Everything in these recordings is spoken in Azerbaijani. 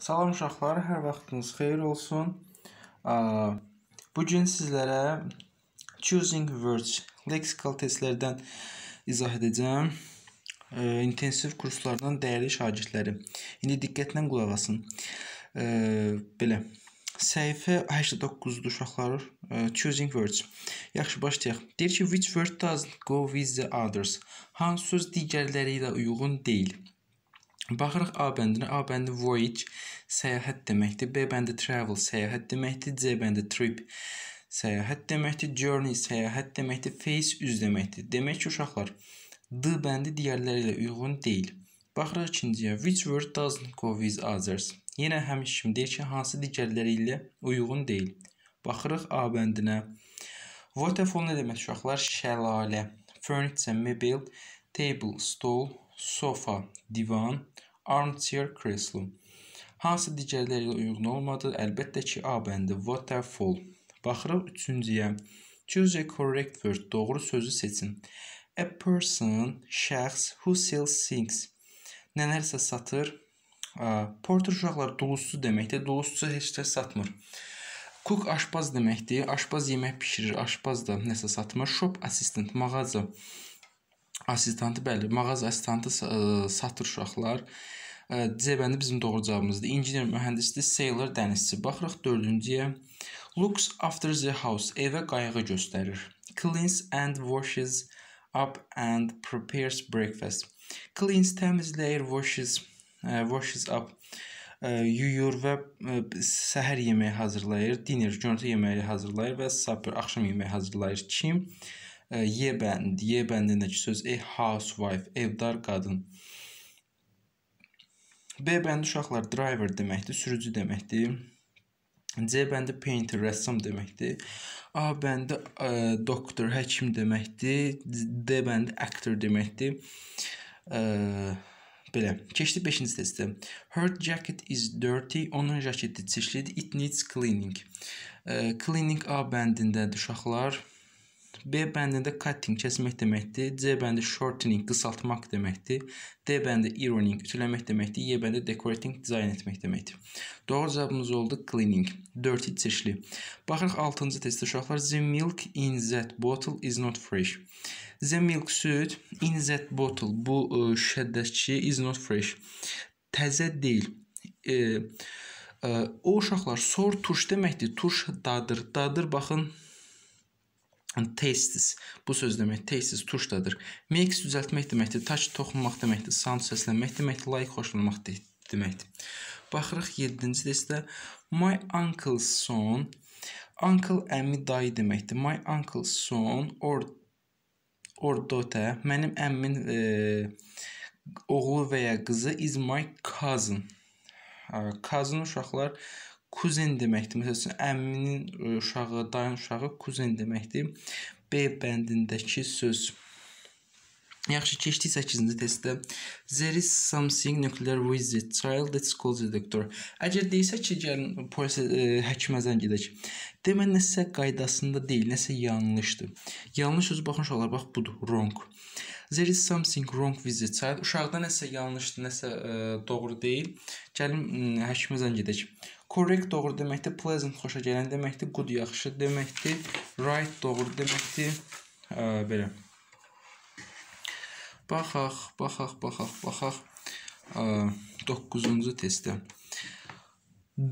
Salam uşaqlar, hər vaxtınız xeyir olsun. Bu gün sizlərə choosing words leksikal testlərdən izah edəcəm. İntensiv kurslardan dəyərli şagirdlərim, indi diqqətlə qulaq asın. Belə. Səhifə 89-da uşaqlar choosing words. Yaxşı başlayaq. Deyir ki, which word does go with the others? Hansı söz digərləri ilə uyğun deyil? Baxırıq A bəndinə. A bəndi voyage səyahət deməkdir. B bəndi travel səyahət deməkdir. C bəndi trip səyahət deməkdir. Journey səyahət deməkdir. Face üz deməkdir. Demək ki, uşaqlar, D bəndi digərləri ilə uyğun deyil. Baxırıq ikinciyə. Which word doesn't go with others? Yenə həmişə kimi deyir ki, hansı digərləri ilə uyğun deyil. Baxırıq A bəndinə. Waterfall nə demək uşaqlar? Şəlalə. Furniture, mebel, table, stol, sofa, divan, armchair, kreslo. Hansı digərləri ilə uyğun olmadı? Əlbəttə ki, A bəndi waterfall. Baxırıq 3-cüyə. Choose a correct word. Doğru sözü seçin. A person, şəxs who sells things. Nələrsə satır. Porter uşaqlar dulusçu deməkdir. Dulusçu heç də satmır. Cook aşpaz deməkdir. Aşpaz yemək bişirir, aşpaz da nəsə satmır. Shop assistant mağaza assistantı bəli, mağaza assistantı ə, satır uşaqlar. C bəndi bizim doğru cavabımızdır. İngineer mühəndisdir, sailor dənizçi. Baxırıq 4-cüyə. Looks after the house. Evə qayığı göstərir. Cleans and washes up and prepares breakfast. Cleans təmizləyir, washes ə, washes up ə, yuyur və ə, səhər yeməyi hazırlayır, dinner, günorta yeməyi hazırlayır və supper, axşam yeməyi hazırlayır. Kim? Y bənd, Y bəndindəki söz a e, housewife, evdar qadın. B bəndi uşaqlar driver deməkdir, sürücü deməkdir. C bəndi painter, rəssam deməkdir. A bəndi ə, e, doktor, həkim deməkdir. D bəndi actor deməkdir. Ə, e, belə. Keçdi 5-ci testə. Her jacket is dirty. Onun jaketi çirklidir. It needs cleaning. Ə, cleaning A bəndindədir uşaqlar. B bəndində cutting kəsmək deməkdir. C bəndi shortening qısaltmaq deməkdir. D bəndi ironing ütüləmək deməkdir. E bəndi decorating dizayn etmək deməkdir. Doğru cavabımız oldu cleaning. 4 çeşidli. Baxırıq 6-cı testdə uşaqlar the milk in that bottle is not fresh. The milk süd in that bottle bu e, şüşədəki is not fresh. Təzə deyil. E, e, o uşaqlar sor turş deməkdir. Turş dadır. Dadır baxın Yəni testis bu söz demək testis tuşdadır. Makes düzəltmək deməkdir, touch toxunmaq deməkdir, sound səslənmək deməkdir, like xoşlanmaq deməkdir. Baxırıq 7-ci testdə my uncle's son uncle əmi dayı deməkdir. My uncle's son or or daughter mənim əmmin e, oğlu və ya qızı is my cousin. Cousin uşaqlar kuzen deməkdir. Məsəl üçün əmminin e, uşağı, dayın uşağı kuzen deməkdir. B bəndindəki söz Yaxşı, keçdik 8-ci testdə. There is something nuclear with the child that calls the doctor. Əgər deyisə ki, gəlin polisə ə, e, həkimə zəng edək. Demə nəsə qaydasında deyil, nəsə yanlışdır. Yanlış sözü baxın uşaqlar, bax budur, wrong. There is something wrong with the child. Uşaqda nəsə yanlışdır, nəsə ə, e, doğru deyil. Gəlin ə, həkimə zəng edək. Correct doğru deməkdir, pleasant xoşa gələn deməkdir, good yaxşı deməkdir, right doğru deməkdir. Ə, hə, belə. Baxaq, baxaq, baxaq, baxaq. 9-cu hə, testdə.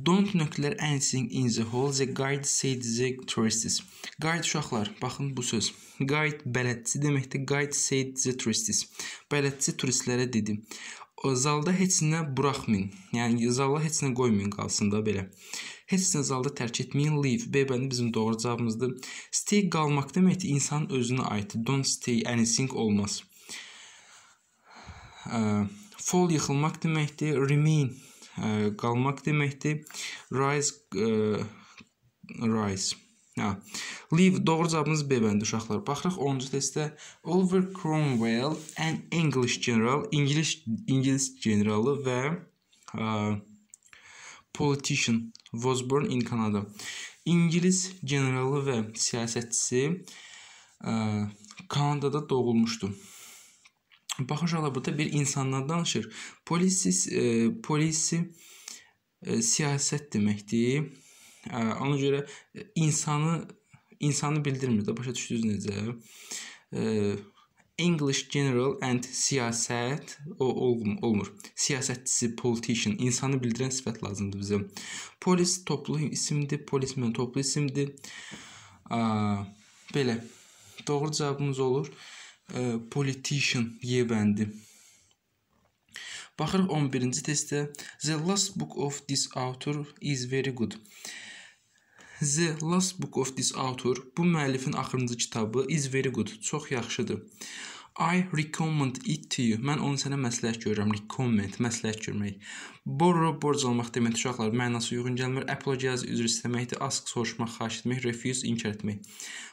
Don't nöqtələr anything in the hall. The guide said the tourists. Guide uşaqlar, baxın bu söz. Guide bələdçi deməkdir. Guide said the tourists. Bələdçi turistlərə dedi zalda heç nə buraxmayın. Yəni zalda heç nə qoymayın qalsın da belə. Heç nə zalda tərk etməyin. Leave B bəndi bizim doğru cavabımızdır. Stay qalmaq deməkdir insanın özünə aiddir. Don't stay anything olmaz. Fall yıxılmaq deməkdir. Remain qalmaq deməkdir. Rise ə, rise Hə. Live doğru cavabımız B bəndi uşaqlar. Baxırıq 10-cu testdə Oliver Cromwell, an English general, İngilis İngilis generalı və uh, politician was born in Canada. İngilis generalı və siyasətçisi uh, Kanadada doğulmuşdu. Baxış ala burada bir insandan danışır. Polisi, e, polisi e, siyasət deməkdir. Ona görə e, insanı insanı bildirmir də, başa düşdünüz necə? English general and siyasət o olmur, olmur. Siyasətçisi, politician insanı bildirən sifət lazımdır bizə. Polis toplu isimdir, polismen toplu isimdir. A, belə. Doğru cavabımız olur. E, politician yevəndi. Baxırıq 11-ci testdə. The last book of this author is very good. E, The Last Book of This Author, bu müəllifin axırıncı kitabı is very good, çox yaxşıdır. I recommend it to you. Mən onu sənə məsləhət görürəm. Recommend, məsləhət görmək. Borrow borc almaq demək uşaqlar mənası uyğun gəlmir. Apologize üzr istəməkdir. Ask soruşmaq, xahiş etmək, refuse inkar etmək.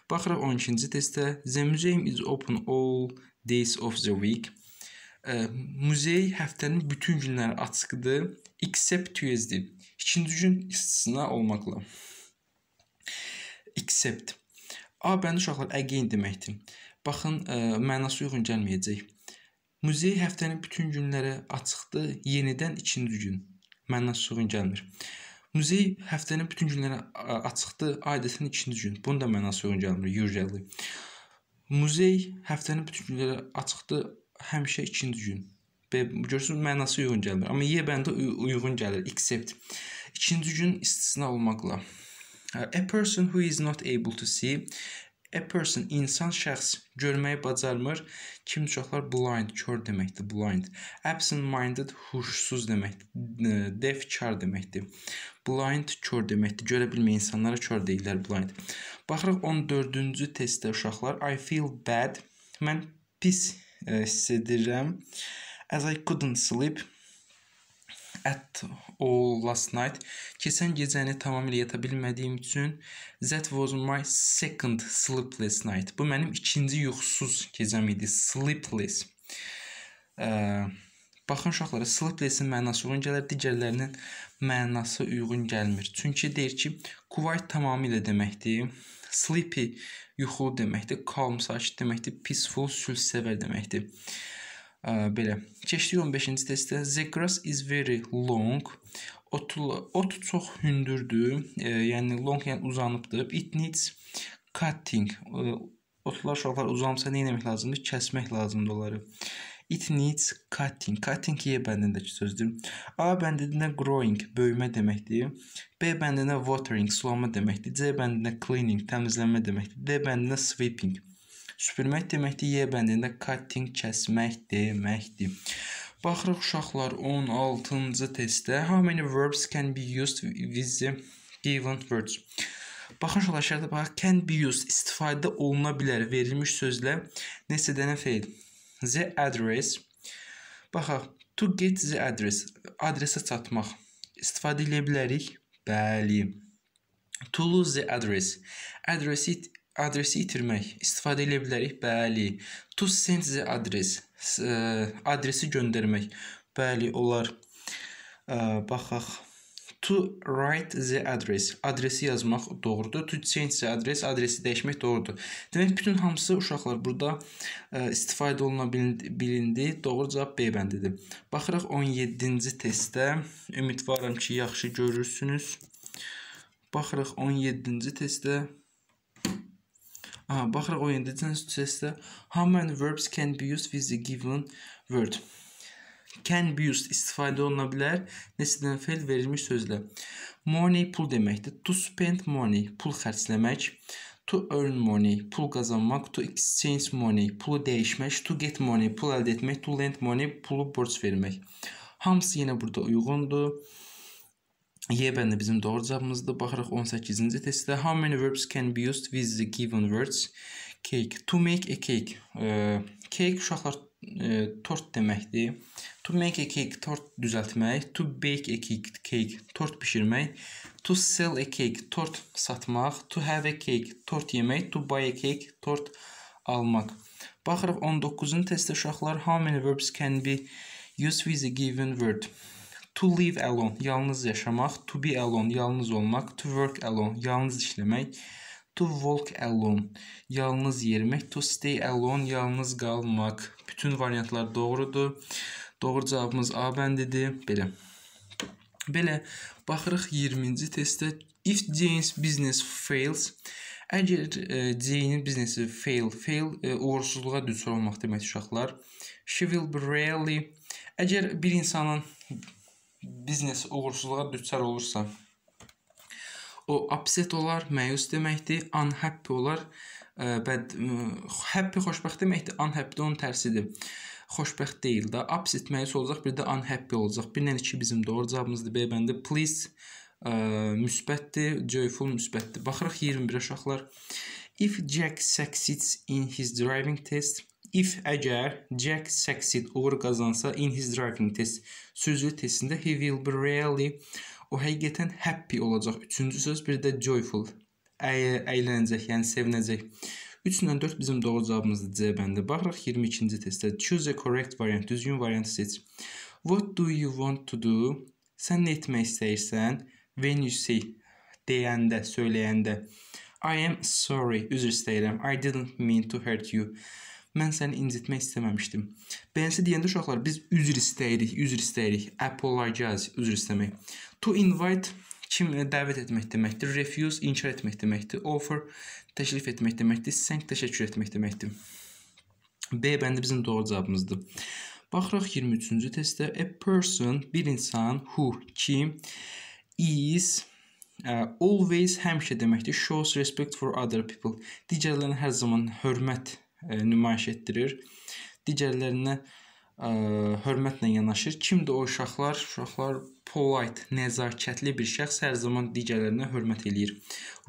Baxırıq 12-ci testdə. The museum is open all days of the week. Ə, muzey həftənin bütün günləri açıqdır, except Tuesday. İkinci gün istisna olmaqla accept. A bəndi uşaqlar again deməkdir. Baxın, ə, e, mənası uyğun gəlməyəcək. Muzey həftənin bütün günləri açıqdır, yenidən ikinci gün. Mənası uyğun gəlmir. Muzey həftənin bütün günləri e, açıqdır, adətən ikinci gün. Bunun da mənası uyğun gəlmir, usually. Muzey həftənin bütün günləri açıqdır, həmişə ikinci gün. B görürsünüz mənası uyğun gəlmir. Amma Y bəndə uyğun gəlir, except. İkinci gün istisna olmaqla. Uh, a person who is not able to see A person insan şəxs görməyi bacarmır. Kim çoxlar blind, kör deməkdir, blind. Absent-minded huşsuz deməkdir, def kar deməkdir. Blind kör deməkdir. Görə bilməyən insanlara kör deyirlər blind. Baxırıq 14-cü testdə uşaqlar I feel bad. Mən pis uh, hiss edirəm. As I couldn't sleep at all last night. Keçən gecəni tamamilə yata bilmədiyim üçün that was my second sleepless night. Bu mənim ikinci yuxusuz gecəm idi. Sleepless. Ə, baxın uşaqlara, sleepless-in mənası uyğun gəlir, digərlərinin mənası uyğun gəlmir. Çünki deyir ki, quiet tamamilə deməkdir. Sleepy yuxulu deməkdir, calm sakit deməkdir, peaceful sülhsevər deməkdir belə. Keçdik 15-ci testdə. The grass is very long. Ot, ot çox hündürdür. E, yəni long yəni uzanıbdır. It needs cutting. E, otlar şoxlar uzanıbsa nə etmək lazımdır? Kəsmək lazımdır onları. It needs cutting. Cutting Y e bəndindəki sözdür. A bəndində growing, böyümə deməkdir. B bəndində watering, sulama deməkdir. C bəndində cleaning, təmizlənmə deməkdir. D bəndində sweeping, Süpürmək deməkdir Y bəndində cutting kəsmək deməkdir. Baxırıq uşaqlar 16-cı testdə how many verbs can be used with the given words. Baxın uşaqlar şərtə bax can be used istifadə oluna bilər verilmiş sözlə nəsə dənə feil. The address. Baxaq to get the address adresə çatmaq istifadə edə bilərik. Bəli. To lose the address. Address it adresi itirmək istifadə edə bilərik. Bəli. To send the address. Ə, e, adresi göndərmək. Bəli, olar. Ə, e, baxaq. To write the address. Adresi yazmaq doğrudur. To change the address. Adresi dəyişmək doğrudur. Demək bütün hamısı uşaqlar burada ə, e, istifadə oluna bilindi. Doğru cavab B bəndidir. Baxırıq 17-ci testdə. Ümidvaram ki, yaxşı görürsünüz. Baxırıq 17-ci testdə. Aha, baxırıq o in the tense to testdə how many yəni verbs can be used with the given word. Can be used istifadə oluna bilər neçə dənə fe'l verilmiş sözlə. Money pul deməkdir. To spend money pul xərcləmək. To earn money pul qazanmaq, to exchange money pulu dəyişmək, to get money pul əldə etmək, to lend money pulu borc vermək. Hamısı yenə burada uyğundur. Y bəndi bizim doğru cavabımızdır. Baxırıq 18-ci testdə how many verbs can be used with the given words? Cake. To make a cake. E, cake uşaqlar e, tort deməkdir. To make a cake tort düzəltmək, to bake a cake, cake tort bişirmək, to sell a cake tort satmaq, to have a cake tort yemək, to buy a cake tort almaq. Baxırıq 19-cu testdə uşaqlar how many verbs can be used with a given word? To live alone, yalnız yaşamak. To be alone, yalnız olmak. To work alone, yalnız işlemek. To walk alone, yalnız yerimek. To stay alone, yalnız kalmak. Bütün variantlar doğrudur. Doğru cavabımız A bəndidir. Belə. Belə baxırıq 20-ci testdə. If Jane's business fails, əgər e, Jane'in biznesi fail, fail e, uğursuzluğa düçar olmaq demək uşaqlar. She will be really əgər bir insanın biznes uğursuzluğa düçar olursa, o upset olar, məyus deməkdir, unhappy olar. Ə, bəd happy xoşbəxt deməkdir, unhappy onun tərsidir. Xoşbəxt deyil də, upset məyus olacaq, bir də unhappy olacaq. Birindən iki bizim doğru cavabımızdır B bəndi. Please ə, müsbətdir, joyful müsbətdir. Baxırıq 21 uşaqlar. If Jack succeeds in his driving test, If əgər Jack succeed uğur qazansa in his driving test sözlü testində he will be really o həqiqətən happy olacaq. Üçüncü söz bir də joyful. Əylənəcək, yəni sevinəcək. 3 ilə 4 bizim doğru cavabımızdır C bəndi. Baxırıq 22-ci testdə. Choose a correct variant, düzgün variantı seç. What do you want to do? Sən nə etmək istəyirsən? When you say deyəndə, söyləyəndə I am sorry, üzr istəyirəm. I didn't mean to hurt you. Mən səni incitmək istəməmişdim. Bəyənsi deyəndə uşaqlar biz üzr istəyirik, üzr istəyirik. Apologize, üzr istəmək. To invite kim dəvət etmək deməkdir. Refuse inkar etmək deməkdir. Offer təklif etmək deməkdir. Thank təşəkkür etmək deməkdir. B bəndi bizim doğru cavabımızdır. Baxıraq 23-cü testdə a person bir insan who kim is Uh, always həmişə deməkdir. Shows respect for other people. Digərlərinə hər zaman hörmət E, nümayiş etdirir. Digərlərinə ə, e, hörmətlə yanaşır. Kimdir o uşaqlar? Uşaqlar polite, nəzakətli bir şəxs hər zaman digərlərinə hörmət eləyir.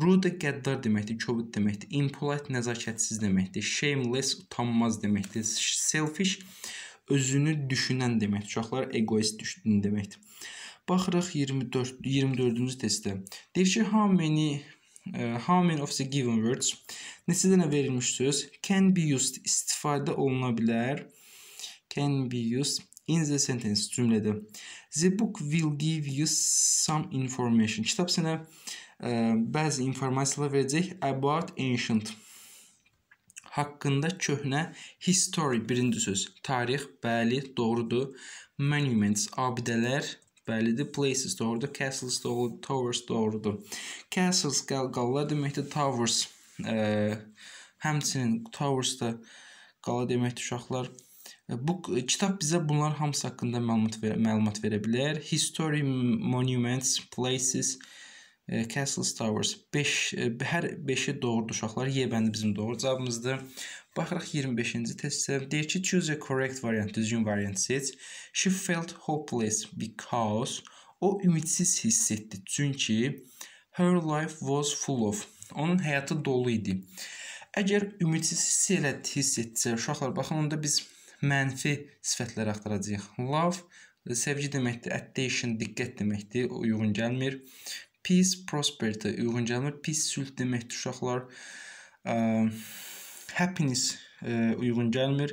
Rude qəddar deməkdir, kobud deməkdir. Impolite nəzakətsiz deməkdir. Shameless utanmaz deməkdir. Selfish özünü düşünən deməkdir. Uşaqlar egoist düşünən deməkdir. Baxırıq 24 24-cü testdə. Deyir ki, how many How many of the given words? Nəticədən verilmiş söz can be used istifadə oluna bilər. Can be used in the sentence cümlədə. The book will give you some information. Kitab sənə ə, e, bəzi informasiyalar verəcək about ancient haqqında köhnə history birinci söz. Tarix, bəli, doğrudur. Monuments, abidələr, Bəlidir. Places doğrudur. Castles doğrudur. Towers doğrudur. Uh, castles qalqallar deməkdir. Towers ə, həmçinin Towers da qala deməkdir uşaqlar. E, bu e, kitab bizə bunlar hamısı haqqında məlumat verə, məlumat verə bilər. History, monuments, places, places E, Castles Towers 5 e, hər 5-i doğrudur uşaqlar. Y bəndi bizim doğru cavabımızdır. Baxırıq 25-ci testə. Deyir ki, choose a correct variant, düzgün variant seç. She felt hopeless because o ümidsiz hiss etdi. Çünki her life was full of. Onun həyatı dolu idi. Əgər ümidsiz hiss elədi, hiss etsə, uşaqlar baxın onda biz mənfi sifətləri axtaracağıq. Love e, sevgi deməkdir, attention diqqət deməkdir, uyğun gəlmir. Peace, prosperity, uyğun gəlmir. Peace, sülh deməkdir uşaqlar. Ə, happiness ə, uyğun gəlmir.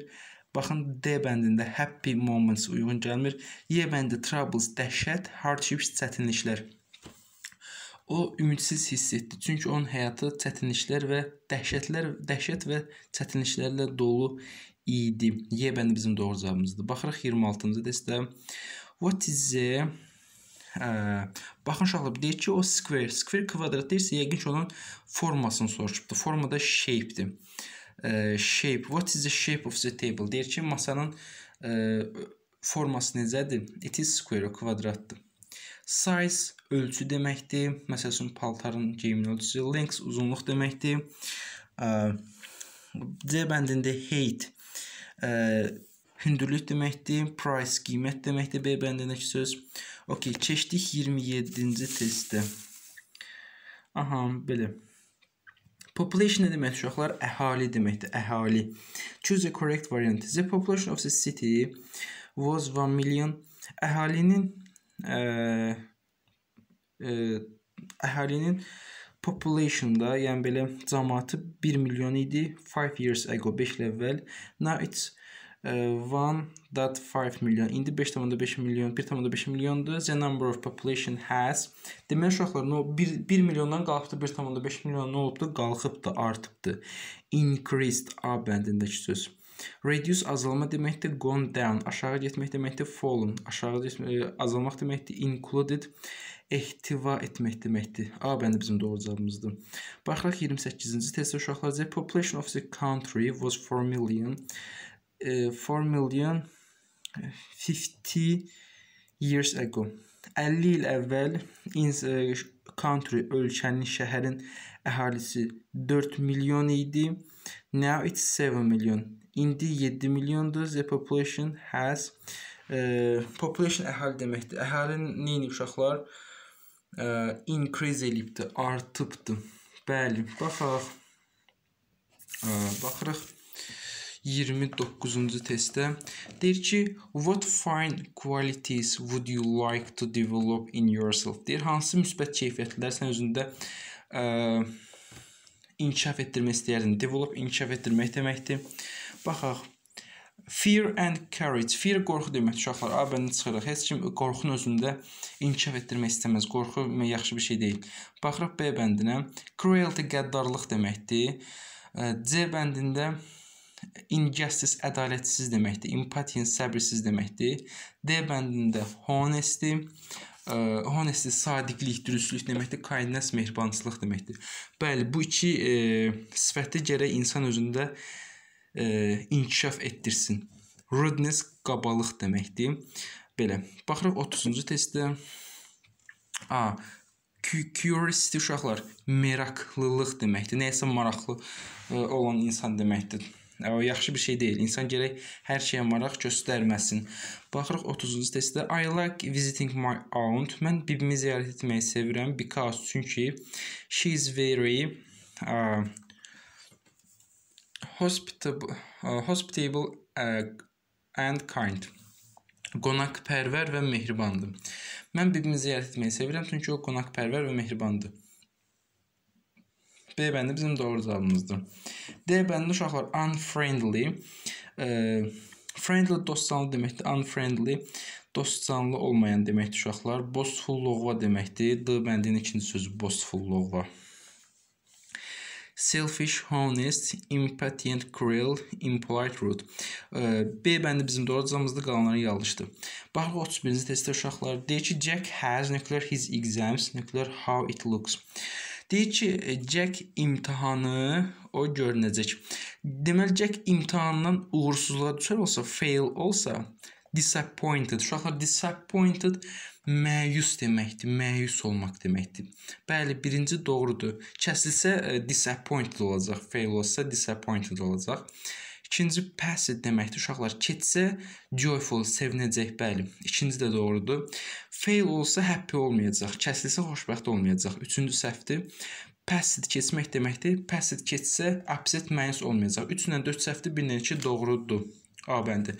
Baxın D bəndində happy moments uyğun gəlmir. E bəndi troubles, dəhşət, hardships, çətinliklər. O ümidsiz hiss etdi. Çünki onun həyatı çətinliklər və dəhşətlər, dəhşət və çətinliklərlə dolu idi. E bəndi bizim doğru cavabımızdır. Baxırıq 26-cı dəstə. What is the Hə. Baxın uşaqlar, deyək ki, o square, square kvadrat deyirsə, yəqin ki, onun formasını soruşubdu. Formada shape-dir. E, shape, what is the shape of the table? Deyir ki, masanın e, forması necədir? It is square, o kvadratdır. Size ölçü deməkdir. Məsələn, paltarın geyimin ölçüsü, length uzunluq deməkdir. E, D bəndində height e, Hündürlük deməkdir. Price qiymət deməkdir B bəndindəki söz. OK, keçdik 27-ci testə. Aha, belə. Population nə deməkdir uşaqlar? Əhali deməkdir, əhali. Choose the correct variant. The population of the city was 1 million. Əhalinin ə, e, ə, e, əhalinin population-da, yəni belə cəmaatı 1 milyon idi 5 years ago, 5 il əvvəl. Now it's 1.5 milyon. İndi 5.5 milyon, 1.5 milyondur. The number of population has. Deməli uşaqlar, no 1, 1 milyondan qalxdı 1.5 milyon nə olubdu? Qalxıbdı, artıbdı. Increased A bəndindəki söz. Reduce azalma deməkdir, gone down, aşağı getmək deməkdir, fallen, aşağı getmək, e, azalmaq deməkdir, included, ehtiva etmək deməkdir. A bəndi bizim doğru cavabımızdır. Baxıraq 28-ci testdə uşaqlar the population of the country was 4 million 4 eh, million 50 years ago. 50 il əvvəl in country ölkənin şəhərin əhalisi 4 milyon idi. Now it's 7 million. İndi 7 milyondur. The population has e, population əhali deməkdir. Əhalinin neyini uşaqlar e, increase elibdi, artıbdı. Bəli, baxaq. E, baxırıq. 29-cu testdə deyir ki, what fine qualities would you like to develop in yourself? Deyir, hansı müsbət keyfiyyətlər sən özündə ə, inkişaf etdirmək istəyərdin? Develop inkişaf etdirmək deməkdir. Baxaq. Fear and courage. Fear qorxu demək uşaqlar. A bəndə çıxırıq. Heç kim qorxunun özündə inkişaf etdirmək istəməz. Qorxu yaxşı bir şey deyil. Baxırıq B bəndinə. Cruelty qəddarlıq deməkdir. C bəndində Injustice ədalətsiz deməkdir. Empathy səbirsiz deməkdir. D bəndində honesty ə, honesty sadiqlik, dürüstlük deməkdir, kindness mehribançılıq deməkdir. Bəli, bu iki ə, sifəti gərək insan özündə ə, inkişaf etdirsin. Rudeness qabalıq deməkdir. Belə. Baxırıq 30-cu testdə A curiosity uşaqlar meraklılıq deməkdir. Nəyisə maraqlı ə, olan insan deməkdir. O yaxşı bir şey deyil. İnsan gərək hər şeyə maraq göstərməsin. Baxırıq 30-cu testdə I like visiting my aunt. Mən bibimi ziyarət etməyi sevirəm because çünki she is very uh, hospitable uh, hospitable uh, and kind qonaqpərvər və mehribandır. Mən bibimi ziyarət etməyi sevirəm çünki o qonaqpərvər və mehribandır. B bəndi bizim doğru cavabımızdır. D bəndi uşaqlar unfriendly. E, friendly dostcanlı deməkdir. Unfriendly dostcanlı olmayan deməkdir uşaqlar. Bossfulloğva deməkdir. D bəndinin ikinci sözü bossfulloğva. Selfish, honest, impatient, cruel, impolite, rude. E, B bəndi bizim doğru cavabımızdır, qalanları yanlışdır. Bax 31-ci testdə uşaqlar deyir ki, Jack has nuclear his exams, nuclear how it looks. Deyir ki, e, Jack imtahanı o görünəcək. Deməli Jack imtahandan uğursuzluğa düşər olsa, fail olsa, disappointed. Uşaqlar disappointed məyus deməkdir, məyus olmaq deməkdir. Bəli, birinci doğrudur. Kəsilsə e, disappointed olacaq, fail olsa disappointed olacaq. İkinci passive deməkdir uşaqlar. Keçsə joyful, sevinəcək, bəli. İkinci də doğrudur. Fail olsa happy olmayacaq, kəsilsə xoşbəxt olmayacaq. Üçüncü səhvdir. Passive keçmək deməkdir. Passive keçsə upset minus olmayacaq. 3-dən 4 səhvdir, 1-2 doğrudur. A bəndi.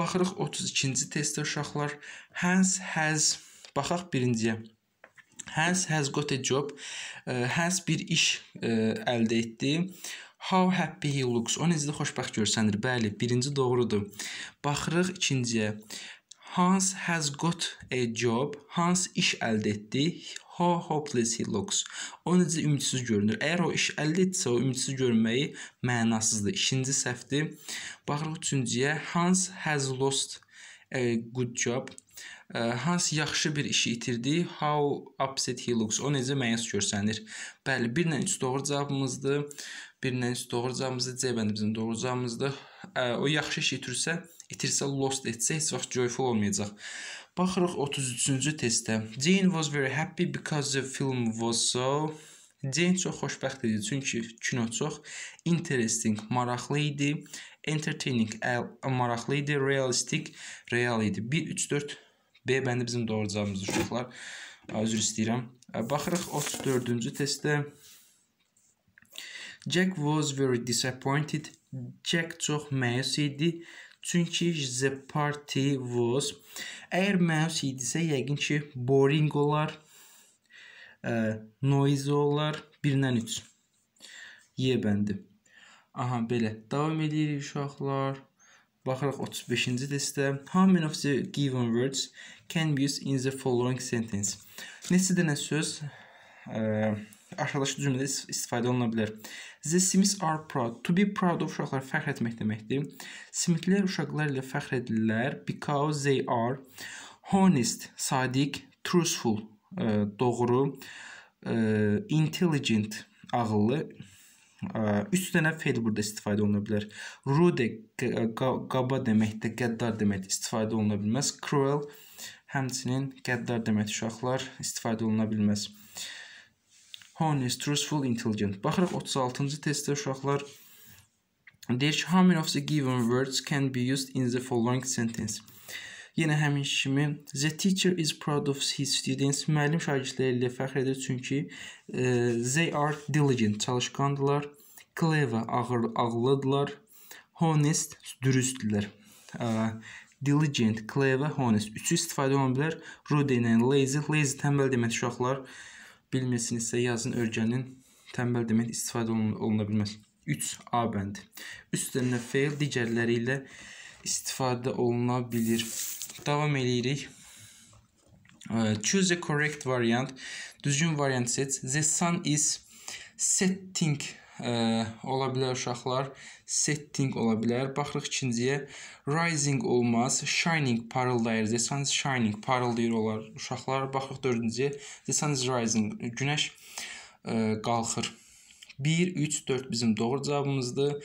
Baxırıq 32-ci testdə uşaqlar. Hans has baxaq birinciyə. Hans has got a job. Hans bir iş əldə e, etdi. How happy he looks. O necə də xoşbəxt görsənir. Bəli, birinci doğrudur. Baxırıq ikinciyə. Hans has got a job. Hans iş əldə etdi. How hopeless he looks. O necə ümidsiz görünür. Əgər o iş əldə etsə, o ümidsiz görməyi mənasızdır. İkinci səhvdir. Baxırıq üçüncüyə. Hans has lost a good job. Hans yaxşı bir işi itirdi. How upset he looks. O necə məyus görsənir. Bəli, 1 ilə 3 doğru cavabımızdır. 1 ilə 3 doğru cavabımızdır. C bəndi bizim doğru cavabımızdır. O yaxşı işi itirsə, itirsə lost etsə heç vaxt joyful olmayacaq. Baxırıq 33-cü testdə. Jane was very happy because the film was so Jane çox xoşbəxt idi, çünki kino çox interesting, maraqlı idi, entertaining, ə, maraqlı idi, realistic, real idi. 1 3 4 B bəndi bizim doğru cavabımız uşaqlar. Üzr istəyirəm. Baxırıq 34-cü testdə. Jack was very disappointed. Jack çox məyus idi. Çünki the party was əgər məyus idisə yəqin ki boring olar, ə, e, noise olar 1-dən 3. Y bəndi. Aha, belə. Davam edirik uşaqlar. Baxırıq 35-ci testdə how many of the given words can be used in the following sentence? Neçə dənə söz ə, e, aşağıdakı cümlədə istifadə oluna bilər. The Smiths are proud. To be proud of uşaqlar fəxr etmək deməkdir. Smithlər uşaqlar ilə fəxr edirlər because they are honest, sadiq, truthful, ə, e, doğru, ə, e, intelligent, ağıllı 3 dənə feld burada istifadə oluna bilər. Rude qaba deməkdir, qəddar deməkdir, istifadə oluna bilməz. Cruel həmçinin qəddar demək uşaqlar istifadə oluna bilməz. Honest, truthful, intelligent. Baxırıq 36-cı testdə uşaqlar deyir ki, how many of the given words can be used in the following sentence? Yenə həmin kimi the teacher is proud of his students. Müəllim şagirdləri ilə fəxr edir çünki e, they are diligent, çalışqandılar. Clever ağır, ağlıdırlar. Honest dürüstdürlər. Diligent, clever, honest. Üçü istifadə ola bilər. Rude ilə lazy. Lazy tənbəl demək uşaqlar. Bilmirsinizsə yazın, öyrənin. Tənbəl demək istifadə oluna bilməz. 3 A bəndi. Üstlərinə fail digərləri ilə istifadə oluna bilir. Davam eləyirik. Choose the correct variant. Düzgün variant seç. The sun is setting ə, ola bilər uşaqlar, setting ola bilər. Baxırıq ikinciyə. Rising olmaz, shining parıldayır. The sun is shining parıldayır olar uşaqlar. Baxırıq dördüncüyə. The sun is rising. Günəş ə, e, qalxır. 1 3 4 bizim doğru cavabımızdır.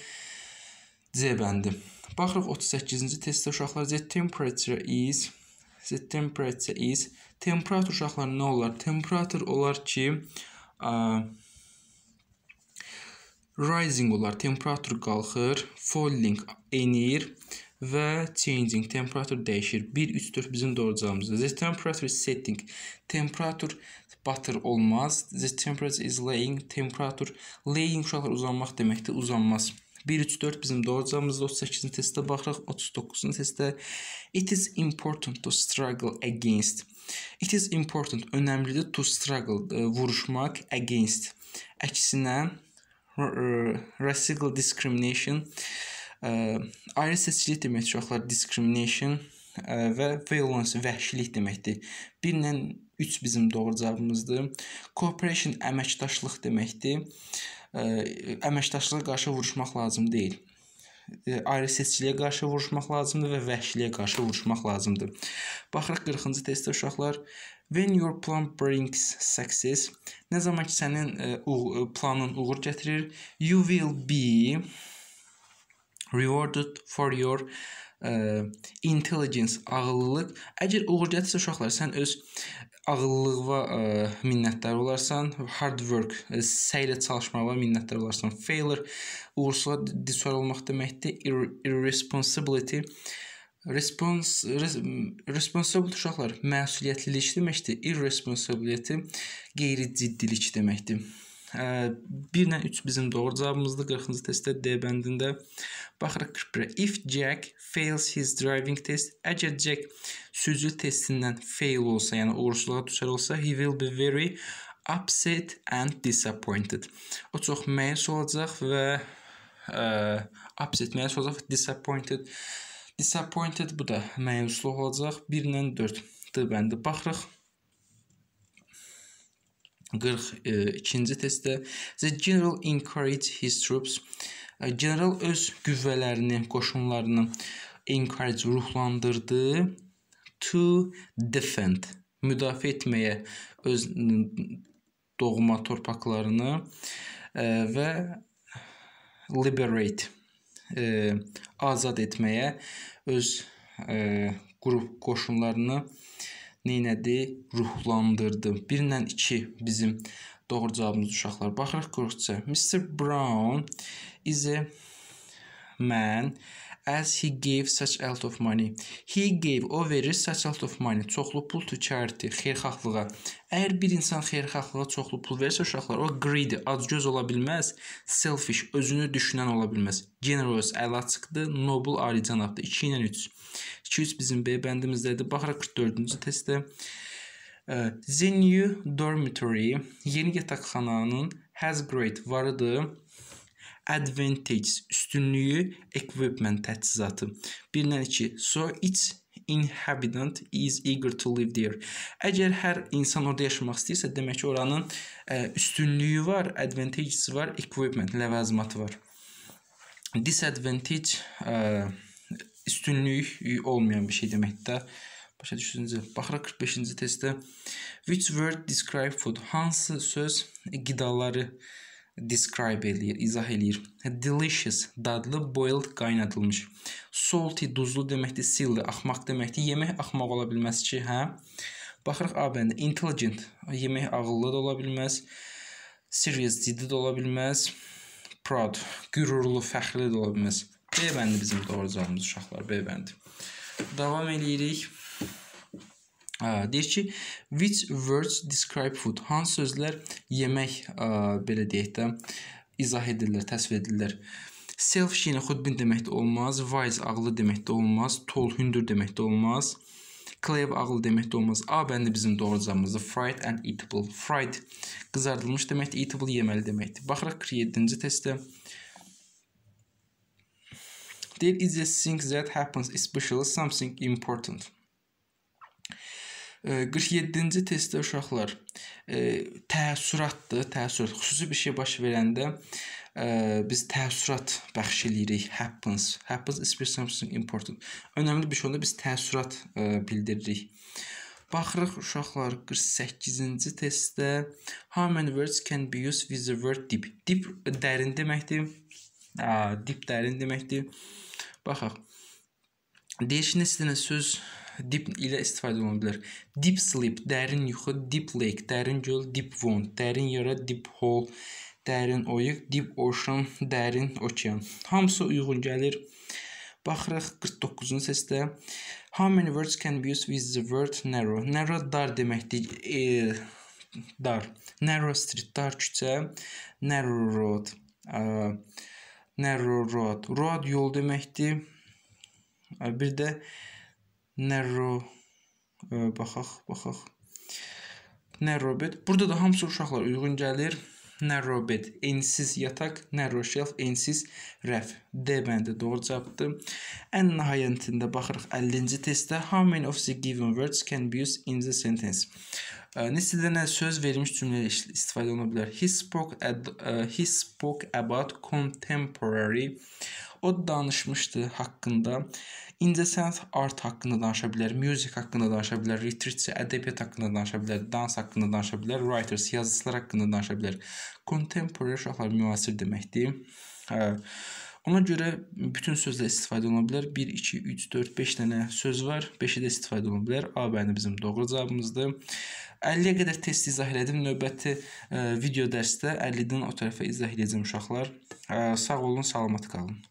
C bəndi. Baxırıq 38-ci testdə uşaqlar the temperature is the temperature is temperatur uşaqlar nə olar? Temperatur olar ki, ə, rising olar, temperatur qalxır, falling enir və changing temperatur dəyişir. 1 3 4 bizim doğru cavabımızdır. The temperature is setting. Temperatur batır olmaz. The temperature is laying. Temperatur laying uşaqlar uzanmaq deməkdir, uzanmaz. 1 3 4 bizim doğru cavabımızdır. 38-ci testə baxırıq. 39-cu testdə it is important to struggle against. It is important önəmlidir to struggle e, vuruşmaq against. Əksinə E, racial discrimination, e, ayrı seçkilik demək uşaqlar discrimination e, və violence vəhşilik deməkdir. 1 ilə 3 bizim doğru cavabımızdır. Cooperation əməkdaşlıq deməkdir. Əməkdaşlığa qarşı vuruşmaq lazım deyil. Ayrı seçkiliyə qarşı vuruşmaq lazımdır və vəhşiliyə qarşı vuruşmaq lazımdır. Baxırıq 40-cı testdə uşaqlar When your plan brings success, nə zaman ki sənin ə, e, uğ e, planın uğur gətirir, you will be rewarded for your ə, e, intelligence, ağıllılıq. Əgər uğur gətirsə uşaqlar, sən öz ağıllılığa ə, minnətdar olarsan, hard work, ə, səylə çalışmağa minnətdar olarsan. Failure uğursuzluğa düçar olmaq deməkdir, Ir irresponsibility Respons res, responsible uşaqlar məsuliyyətlilik deməkdir. Irresponsibility qeyri-ciddilik deməkdir. Ə, 1 ilə 3 bizim doğru cavabımızdır 40-cı testdə D bəndində. Baxırıq 41-ə. If Jack fails his driving test, əgər Jack sürücü testindən fail olsa, yəni uğursuzluğa düşər olsa, he will be very upset and disappointed. O çox məyus olacaq və ə, upset məyus olacaq, disappointed Disappointed bu da məyusluq olacaq. 1 ilə 4 D bəndi baxırıq. 42-ci e, testdə The General encouraged his troops. E, general öz qüvvələrini, qoşunlarını encourage ruhlandırdı to defend müdafiə etməyə öz doğma torpaqlarını e, və liberate e, azad etməyə öz e, qrup qoşunlarını neynədi? Ruhlandırdı. 1 ilə 2 bizim doğru cavabımız uşaqlar. Baxırıq qrupça. Mr Brown is a man as he gave such a lot of money. He gave, o verir such a lot of money, çoxlu pul to charity, xeyirxahlığa. Əgər bir insan xeyirxahlığa çoxlu pul versə uşaqlar, o greedy, acgöz ola bilməz, selfish, özünü düşünən ola bilməz. Generous, əlaçıqdır, noble, aricanabdır. 2 ilə 3. 2-3 bizim B bəndimizdədir. Baxaraq 44-cü testdə. The new dormitory, yeni yataqxananın has great varıdır advantage üstünlüyü equipment təchizatı. 1-dən 2. So it's inhabitant is eager to live there. Əgər hər insan orada yaşamaq istəyirsə, demək ki, oranın ə, üstünlüyü var, advantages var, equipment, ləvazimatı var. Disadvantage ə, üstünlük olmayan bir şey deməkdir də. Başa düşdünüz? Baxıraq 45-ci testdə which word describe food? Hansı söz qidaları describe eləyir, izah eləyir. Delicious, dadlı, boiled, qaynadılmış. Salty, duzlu deməkdir, silly, axmaq deməkdir. Yemək axmaq ola bilməz ki, hə? Baxırıq A bəndə. Intelligent, yemək ağıllı da ola bilməz. Serious, ciddi də ola bilməz. Proud, qürurlu, fəxrli də ola bilməz. B bəndi bizim doğru cavabımız uşaqlar, B bəndi. Davam eləyirik ə, deyir ki, which words describe food? Hansı sözlər yemək ə, belə deyək də izah edirlər, təsvir edirlər. Selfish yenə xudbin demək də olmaz, wise ağlı demək də olmaz, tall hündür demək də olmaz. Clev ağlı demək də olmaz. A bəndi bizim doğru cavabımızdır. Fried and eatable. Fried qızardılmış deməkdir, eatable yeməli deməkdir. Baxıraq 47-ci testdə There is a thing that happens especially something important. 47-ci testdə uşaqlar e, təəssüratdır, təəssürat. Xüsusi bir şey baş verəndə ə, e, biz təəssürat bəxş eləyirik. Happens. Happens is something important. Önəmli bir şey onda biz təəssürat ə, e, bildiririk. Baxırıq uşaqlar 48-ci testdə how many words can be used with the word deep. Deep dərin deməkdir. A, deep dərin deməkdir. Baxaq. Deyir ki, neçə dənə söz Deep ilə istifadə oluna bilər. Deep sleep, dərin yuxu, deep lake, dərin göl, deep wound, dərin yara, deep hole, dərin oyuq, deep ocean, dərin okean. Hamısı uyğun gəlir. Baxırıq 49-cu səsdə. How many words can be used with the word narrow? Narrow dar deməkdir. E, dar. Narrow street, dar küçə, narrow road. E, narrow road. Road yol deməkdir. E, bir də de, Nərro e, baxaq, baxaq. Narrowbed. Burada da hamısı uşaqlar uyğun gəlir. Narrowbed, ensiz yataq, narrow shelf, ensiz rəf. D bəndi doğru cavabdır. Ən nəhayətində baxırıq 50-ci testdə how many of the given words can be used in the sentence. E, Neçə dənə söz verilmiş cümləyə istifadə oluna bilər? He spoke at, uh, e, he spoke about contemporary. O danışmışdı haqqında incəsənət art haqqında danışa bilər, music haqqında danışa bilər, literature, ədəbiyyat haqqında danışa bilər, dans haqqında danışa bilər, writers, yazıçılar haqqında danışa bilər. Contemporary uşaqlar müasir deməkdir. Hə. Ona görə bütün sözlə istifadə oluna bilər. 1 2 3 4 5 dənə söz var. 5-i də istifadə oluna bilər. A bəndi bizim doğru cavabımızdır. 50-yə qədər test izah elədim. Növbəti ə, e, video dərsdə 50-dən o tərəfə izah edəcəm uşaqlar. Ə, e, sağ olun, salamat qalın.